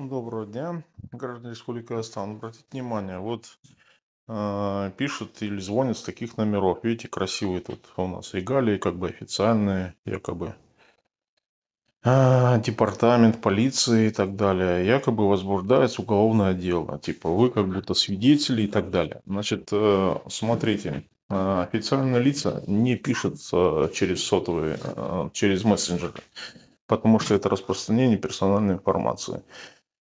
Ну, доброго дня, граждане Республики Астан. Обратите внимание, вот э, а, пишет или звонят с таких номеров. Видите, красивые тут у нас регалии, как бы официальные, якобы э, департамент полиции и так далее. Якобы возбуждается уголовное дело. Типа вы как будто свидетели и так далее. Значит, э, смотрите, э, официальные лица не пишут э, через сотовые, э, через мессенджеры, потому что это распространение персональной информации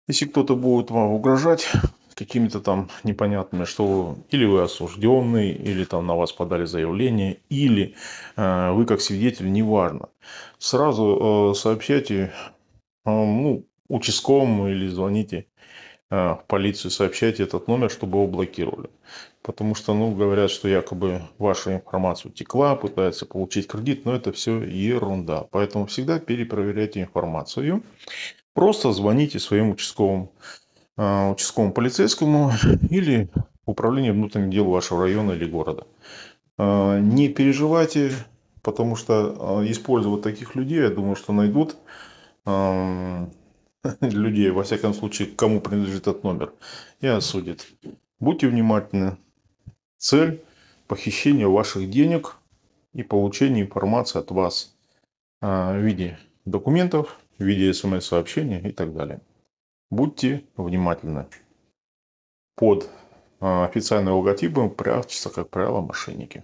если кто-то будет вам угрожать какими-то там непонятными, что или вы осужденный, или там на вас подали заявление, или э, вы как свидетель, неважно. Сразу э, сообщайте э, ну, участковому или звоните э, в полицию, сообщайте этот номер, чтобы его блокировали. Потому что, ну, говорят, что якобы ваша информация утекла, пытается получить кредит, но это все ерунда. Поэтому всегда перепроверяйте информацию. Просто звоните своему участковому, а, участковому полицейскому или управлению внутренних дел вашего района или города. А, не переживайте, потому что а, использовать таких людей, я думаю, что найдут людей, во всяком случае, кому принадлежит этот номер, и осудит. Будьте внимательны. Цель – похищение ваших денег и получение информации от вас в виде документов, в виде смс-сообщения и так далее. Будьте внимательны. Под а, официальные логотипы прячутся, как правило, мошенники.